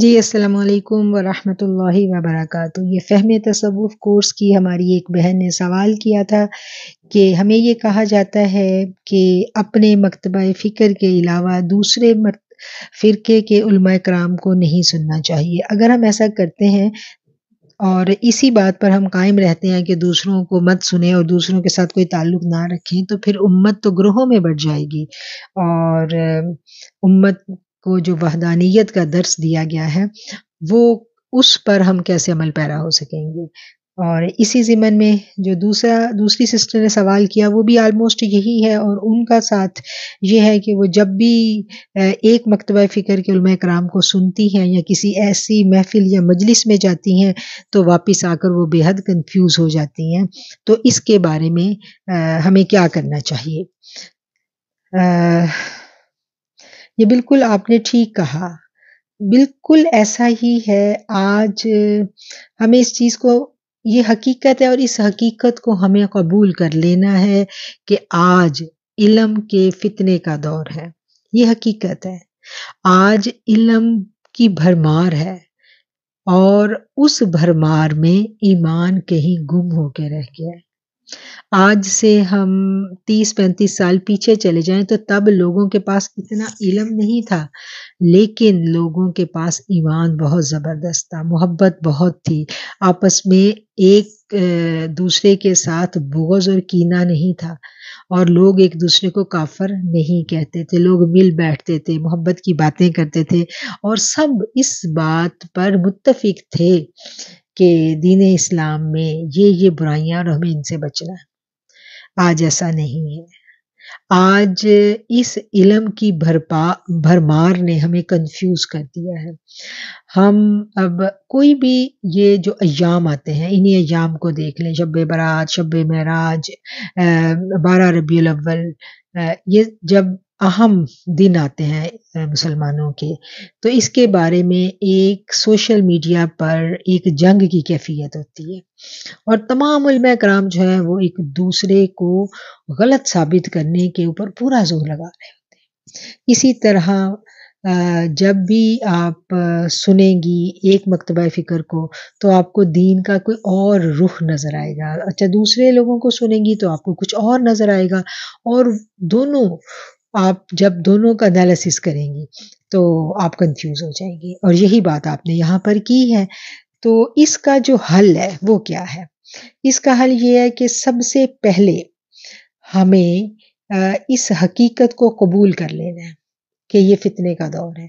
जी अस्सलाम वालेकुम व बरकातहू ये फ़हम तसव्वुफ कोर्स की हमारी एक बहन ने सवाल किया था कि हमें ये कहा जाता है कि अपने मकतबा फ़िक्र के अलावा दूसरे फ़िरके के कराम को नहीं सुनना चाहिए अगर हम ऐसा करते हैं और इसी बात पर हम कायम रहते हैं कि दूसरों को मत सुने और दूसरों के साथ कोई ताल्लुक ना रखें तो फिर उम्मत तो ग्रोहों में बढ़ जाएगी और उम्मत को जो वहदानियत का दर्स दिया गया है वो उस पर हम कैसे अमल पैरा हो सकेंगे और इसी ज़िमन में जो दूसरा दूसरी सिस्टर ने सवाल किया वो भी आलमोस्ट यही है और उनका साथ ये है कि वो जब भी एक मकतबा फ़िक्र के उलम कराम को सुनती हैं या किसी ऐसी महफिल या मजलिस में जाती हैं तो वापस आकर वो बेहद कंफ्यूज हो जाती हैं तो इसके बारे में हमें क्या करना चाहिए ये बिल्कुल आपने ठीक कहा। बिल्कुल ऐसा ही है। आज हमें इस चीज़ को ये हकीकत है और इस हकीकत को हमें कबूल कर लेना है कि आज इलम के फितने का दौर है। ये हकीकत है। आज इलम की भरमार है और उस भरमार में ईमान कहीं गुम होकर रह गया है। आज से हम 30-35 साल पीछे चले जाएं तो तब लोगों के पास इतना इलम नहीं था लेकिन लोगों के पास ईमान बहुत ज़बरदस्त था मोहब्बत बहुत थी आपस में एक दूसरे के साथ बोझ और कीना नहीं था और लोग एक दूसरे को काफर नहीं कहते थे लोग मिल बैठते थे मोहब्बत की बातें करते थे और सब इस बात पर मुत्तफिक थे कि दीन इस्लाम में ये ये बुराइयाँ और हमें इनसे बचना है आज ऐसा नहीं है आज इस इलम की भरपा भरमार ने हमें कंफ्यूज कर दिया है हम अब कोई भी ये जो अयाम आते हैं इन्हीं अयाम को देख लें शब बरात शब महराज बारह रबी अव्वल ये जब अहम दिन आते हैं मुसलमानों के तो इसके बारे में एक सोशल मीडिया पर एक जंग की कैफियत होती है और तमाम उलम कराम जो है वो एक दूसरे को गलत साबित करने के ऊपर पूरा जोर लगा रहे होते हैं इसी तरह जब भी आप सुनेंगी एक मकतबा फ़िक्र को तो आपको दीन का कोई और रुख नज़र आएगा अच्छा दूसरे लोगों को सुनेंगी तो आपको कुछ और नज़र आएगा और दोनों आप जब दोनों का एनालिसिस करेंगी तो आप कंफ्यूज हो जाएंगी और यही बात आपने यहाँ पर की है तो इसका जो हल है वो क्या है इसका हल ये है कि सबसे पहले हमें इस हकीकत को कबूल कर लेना है कि ये फितने का दौर है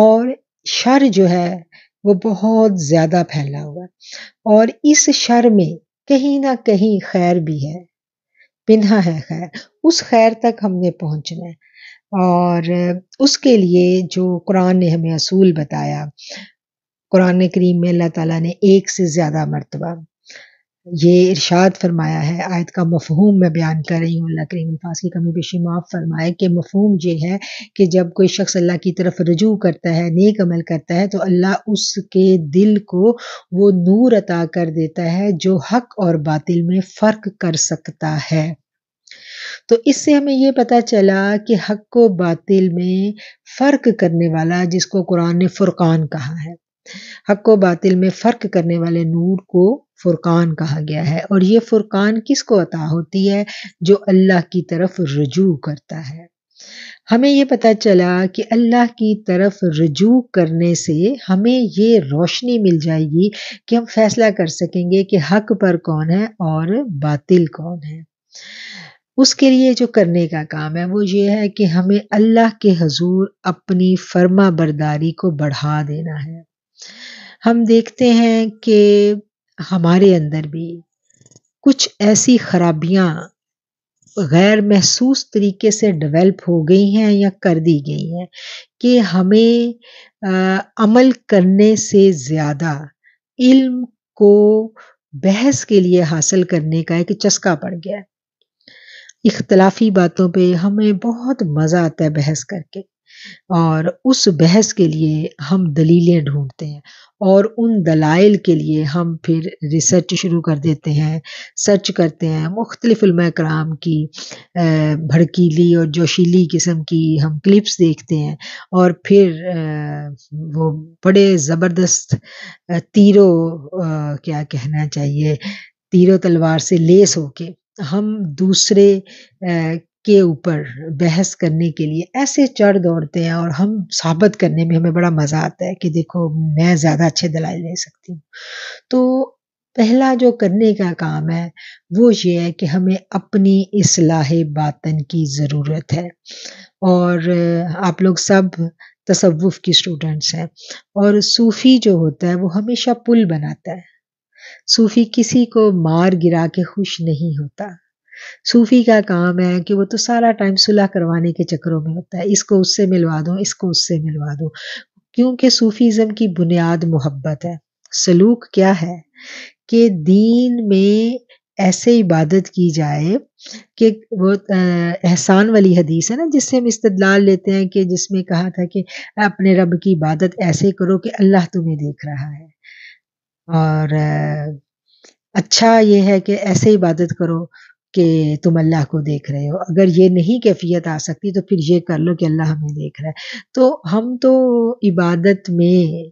और शर जो है वो बहुत ज़्यादा फैला हुआ है और इस शर में कहीं ना कहीं खैर भी है पिन्हा है खैर उस खैर तक हमने पहुंचना है और उसके लिए जो कुरान ने हमें असूल बताया कुरान करीम में अल्लाह ताला ने एक से ज़्यादा मरतबा ये इरशाद फरमाया है आयत का मफहूम मैं बयान कर रही हूँ अल्लाह करीम अल्फाज की कमी बेशी माफ़ फरमाए कि मफहूम ये है कि जब कोई शख्स अल्लाह की तरफ रजू करता है नेक अमल करता है तो अल्लाह उसके दिल को वो नूर अता कर देता है जो हक और बातिल में फ़र्क कर सकता है तो इससे हमें ये पता चला कि हक को बातिल में फ़र्क करने वाला जिसको कुरान ने फुरकान कहा है हक को बातिल में फ़र्क करने वाले नूर को फुरकान कहा गया है और ये फुरकान किसको अता होती है जो अल्लाह की तरफ रजू करता है हमें ये पता चला कि अल्लाह की तरफ रजू करने से हमें ये रोशनी मिल जाएगी कि हम फैसला कर सकेंगे कि हक पर कौन है और बातिल कौन है उसके लिए जो करने का काम है वो ये है कि हमें अल्लाह के हजूर अपनी फर्मा बरदारी को बढ़ा देना है हम देखते हैं कि हमारे अंदर भी कुछ ऐसी खराबियाँ गैर महसूस तरीके से डेवलप हो गई हैं या कर दी गई हैं कि हमें आ, अमल करने से ज़्यादा इल्म को बहस के लिए हासिल करने का एक चस्का पड़ गया है इख्तलाफी बातों पे हमें बहुत मज़ा आता है बहस करके और उस बहस के लिए हम दलीलें ढूंढते हैं और उन दलाइल के लिए हम फिर रिसर्च शुरू कर देते हैं सर्च करते हैं मुख्तलिफ़ कराम की भड़कीली और जोशीली किस्म की हम क्लिप्स देखते हैं और फिर वो बड़े ज़बरदस्त तीरों क्या कहना चाहिए तीरों तलवार से लेस होके हम दूसरे के ऊपर बहस करने के लिए ऐसे चढ़ दौड़ते हैं और हम साबित करने में हमें बड़ा मज़ा आता है कि देखो मैं ज़्यादा अच्छे दलाई ले सकती हूँ तो पहला जो करने का काम है वो ये है कि हमें अपनी इसलाह बातन की ज़रूरत है और आप लोग सब तसवुफ़ की स्टूडेंट्स हैं और सूफ़ी जो होता है वो हमेशा पुल बनाता है सूफ़ी किसी को मार गिरा के खुश नहीं होता सूफी का काम है कि वो तो सारा टाइम सुलह करवाने के चक्करों में होता है इसको उससे मिलवा दो इसको उससे मिलवा दो क्योंकि सूफीज़म की बुनियाद मोहब्बत है सलूक क्या है कि दीन में ऐसे इबादत की जाए कि वो एहसान वाली हदीस है ना जिससे हम इस्तदलाल लेते हैं कि जिसमें कहा था कि अपने रब की इबादत ऐसे करो कि अल्लाह तुम्हें देख रहा है और अच्छा ये है कि ऐसे इबादत करो कि तुम अल्लाह को देख रहे हो अगर ये नहीं कैफियत आ सकती तो फिर ये कर लो कि अल्लाह हमें देख रहा है तो हम तो इबादत में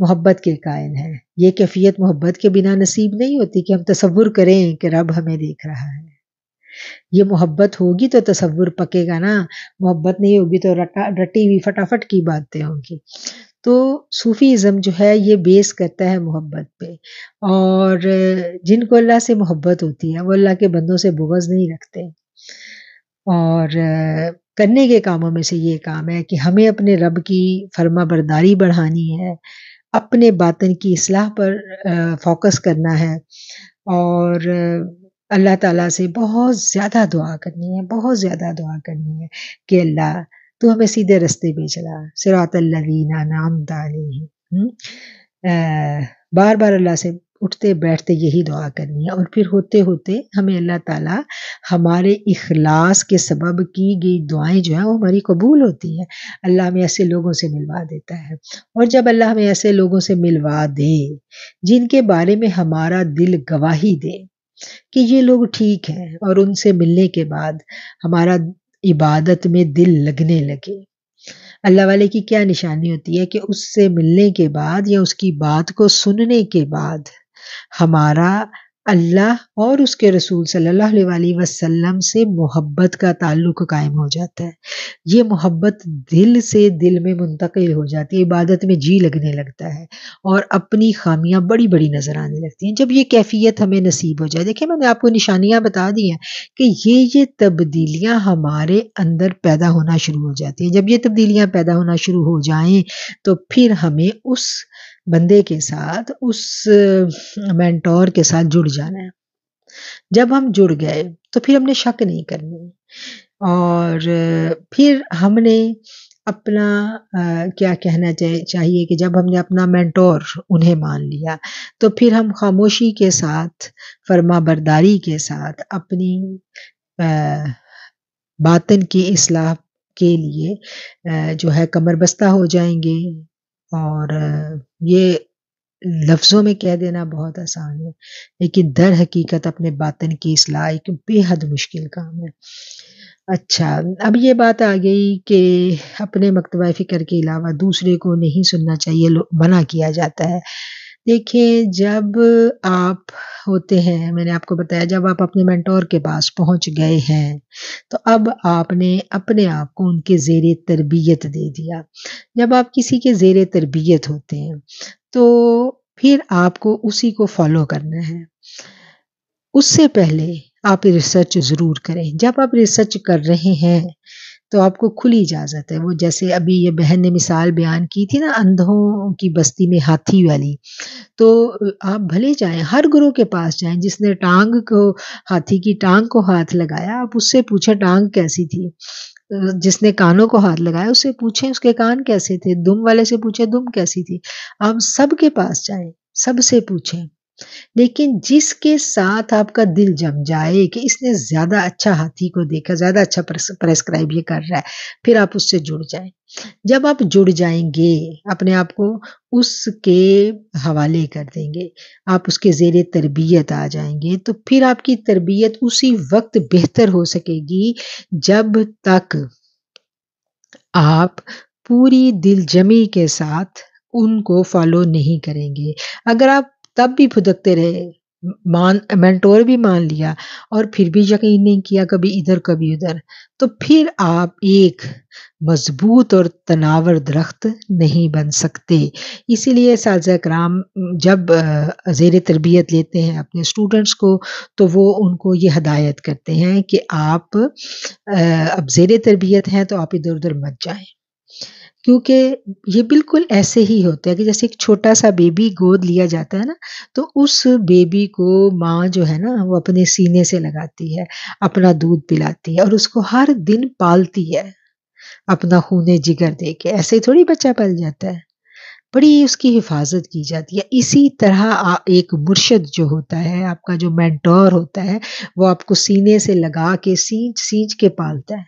मोहब्बत के कायल हैं ये कैफियत मोहब्बत के बिना नसीब नहीं होती कि हम तस्वुर करें कि रब हमें देख रहा है ये मोहब्बत होगी तो तस्वुर पकेगा ना मोहब्बत नहीं होगी तो रटा रटी हुई फटाफट की बातें होंगी तो सूफ़ीज़म जो है ये बेस करता है मोहब्बत पे और जिनको अल्लाह से मोहब्बत होती है वो अल्लाह के बंदों से बोगज नहीं रखते और करने के कामों में से ये काम है कि हमें अपने रब की फर्मा बरदारी बढ़ानी है, अपने बातन की असलाह पर फ़ोकस करना है और अल्लाह ताला से बहुत ज़्यादा दुआ करनी है, बहुत ज़्यादा दुआ करनी है कि अल्लाह तो हमें सीधे रास्ते पे चला लवीना नाम ताली बार बार अल्लाह से उठते बैठते यही दुआ करनी है और फिर होते होते हमें अल्लाह ताला हमारे इखलास के सबब की गई दुआएं जो हैं वो हमारी कबूल होती हैं अल्लाह हमें ऐसे लोगों से मिलवा देता है और जब अल्लाह हमें ऐसे लोगों से मिलवा दे जिनके बारे में हमारा दिल गवाही दे कि ये लोग ठीक हैं और उनसे मिलने के बाद हमारा इबादत में दिल लगने लगे अल्लाह वाले की क्या निशानी होती है कि उससे मिलने के बाद या उसकी बात को सुनने के बाद हमारा अल्लाह और उसके रसूल सल्लल्लाहु अलैहि वसल्लम से मोहब्बत का ताल्लुक कायम हो जाता है ये मोहब्बत दिल से दिल में मुंतकिल हो जाती है इबादत में जी लगने लगता है और अपनी खामियां बड़ी बड़ी नज़र आने लगती हैं जब ये कैफियत हमें नसीब हो जाए देखिए मैंने आपको निशानियां बता दी हैं कि ये ये तब्दीलियां हमारे अंदर पैदा होना शुरू हो जाती हैं जब ये तब्दीलियां पैदा होना शुरू हो जाएं तो फिर हमें उस बंदे के साथ उस मेंटोर के साथ जुड़ जाना है जब हम जुड़ गए तो फिर हमने शक नहीं करनी और फिर हमने अपना आ, क्या कहना चाहिए कि जब हमने अपना मेंटोर उन्हें मान लिया तो फिर हम खामोशी के साथ फर्मा बरदारी के साथ अपनी आ, बातन की इसलाह के लिए जो है कमर बस्ता हो जाएंगे और ये लफ्ज़ों में कह देना बहुत आसान है लेकिन दर हकीकत अपने बातन की असलाह एक बेहद मुश्किल काम है अच्छा अब ये बात आ गई कि अपने मकतबा फ़िक्र के अलावा दूसरे को नहीं सुनना चाहिए मना किया जाता है देखिए जब आप होते हैं मैंने आपको बताया जब आप अपने मेंटोर के पास पहुंच गए हैं तो अब आपने अपने आप को उनके ज़ेर तरबियत दे दिया जब आप किसी के ज़ेर तरबियत होते हैं तो फिर आपको उसी को फॉलो करना है उससे पहले आप रिसर्च ज़रूर करें जब आप रिसर्च कर रहे हैं तो आपको खुली इजाज़त है वो जैसे अभी ये बहन ने मिसाल बयान की थी ना अंधों की बस्ती में हाथी वाली तो आप भले जाएं हर गुरु के पास जाएं जिसने टांग को हाथी की टांग को हाथ लगाया आप उससे पूछे टांग कैसी थी जिसने कानों को हाथ लगाया उससे पूछे उसके कान कैसे थे दुम वाले से पूछे दुम कैसी थी आप सबके पास जाएं सबसे पूछें लेकिन जिसके साथ आपका दिल जम जाए कि इसने ज़्यादा अच्छा हाथी को देखा ज़्यादा अच्छा प्रेस्क्राइब ये कर रहा है फिर आप उससे जुड़ जाए जब आप जुड़ जाएंगे अपने आप को उसके हवाले कर देंगे आप उसके ज़ेर तरबियत आ जाएंगे तो फिर आपकी तरबियत उसी वक्त बेहतर हो सकेगी जब तक आप पूरी दिल जमी के साथ उनको फॉलो नहीं करेंगे अगर आप तब भी भुदकते रहे मान मेंटोर भी मान लिया और फिर भी यकीन नहीं किया कभी इधर कभी उधर तो फिर आप एक मजबूत और तनावर दरख्त नहीं बन सकते इसीलिए साजा कराम जब जेर तरबियत लेते हैं अपने स्टूडेंट्स को तो वो उनको ये हदायत करते हैं कि आप अब जेर तरबियत हैं तो आप इधर उधर मत जाएं क्योंकि ये बिल्कुल ऐसे ही होते हैं कि जैसे एक छोटा सा बेबी गोद लिया जाता है ना तो उस बेबी को माँ जो है ना वो अपने सीने से लगाती है अपना दूध पिलाती है और उसको हर दिन पालती है अपना खूने जिगर दे के ऐसे ही थोड़ी बच्चा पल जाता है बड़ी उसकी हिफाजत की जाती है इसी तरह एक मुर्शद जो होता है आपका जो मैंटोर होता है वो आपको सीने से लगा के सींच सींच के पालता है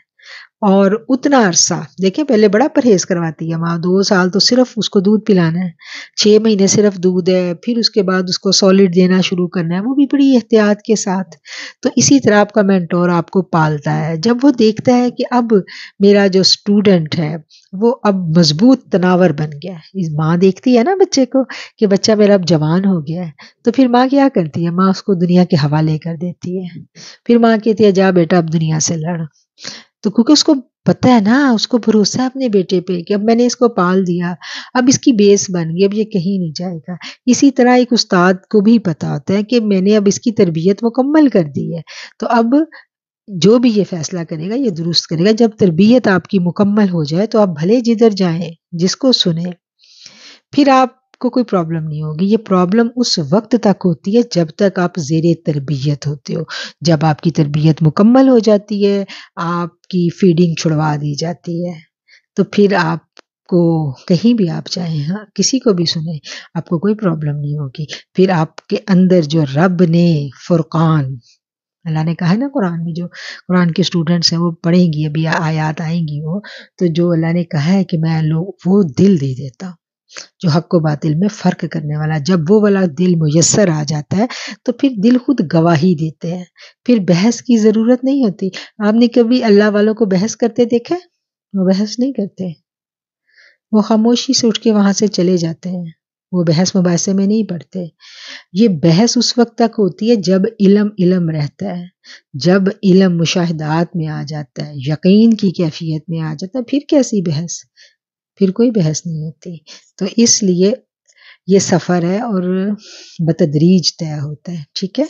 और उतना अरसा देखिए पहले बड़ा परहेज करवाती है माँ दो साल तो सिर्फ उसको दूध पिलाना है छः महीने सिर्फ दूध है फिर उसके बाद उसको सॉलिड देना शुरू करना है वो भी बड़ी एहतियात के साथ तो इसी तरह आपका मेंटोर आपको पालता है जब वो देखता है कि अब मेरा जो स्टूडेंट है वो अब मजबूत तनावर बन गया है माँ देखती है ना बच्चे को कि बच्चा मेरा अब जवान हो गया है तो फिर माँ क्या करती है माँ उसको दुनिया के हवाले कर देती है फिर माँ कहती है जा बेटा अब दुनिया से लड़ तो क्योंकि उसको पता है ना उसको भरोसा है अपने बेटे पे कि अब मैंने इसको पाल दिया अब इसकी बेस बन गई अब ये कहीं नहीं जाएगा इसी तरह एक उस्ताद को भी पता होता है कि मैंने अब इसकी तरबियत मुकम्मल कर दी है तो अब जो भी ये फैसला करेगा ये दुरुस्त करेगा जब तरबियत आपकी मुकम्मल हो जाए तो आप भले जिधर जाए जिसको सुने फिर आप आपको कोई प्रॉब्लम नहीं होगी ये प्रॉब्लम उस वक्त तक होती है जब तक आप जेर तरबियत होते हो जब आपकी तरबियत मुकम्मल हो जाती है आपकी फीडिंग छुड़वा दी जाती है तो फिर आप को कहीं भी आप चाहें हाँ किसी को भी सुने आपको कोई प्रॉब्लम नहीं होगी फिर आपके अंदर जो रब ने फुरकान अल्लाह ने कहा है ना कुरान में जो कुरान के स्टूडेंट्स हैं वो पढ़ेंगी अभी आयात आएंगी वो तो जो अल्लाह ने कहा है कि मैं लोग वो दिल दे देता हूँ जो हक व बातिल में फ़र्क करने वाला जब वो वाला दिल मैसर आ जाता है तो फिर दिल खुद गवाही देते हैं फिर बहस की ज़रूरत नहीं होती आपने कभी अल्लाह वालों को बहस करते देखा वो बहस नहीं करते वो खामोशी से उठ के वहाँ से चले जाते हैं वो बहस मुबासे में नहीं पढ़ते ये बहस उस वक्त तक होती है जब इलम इलम रहता है जब इलम मुशाहदात में आ जाता है यकीन की कैफियत में आ जाता है फिर कैसी बहस फिर कोई बहस नहीं होती तो इसलिए ये सफ़र है और बतदरीज तय होता है ठीक है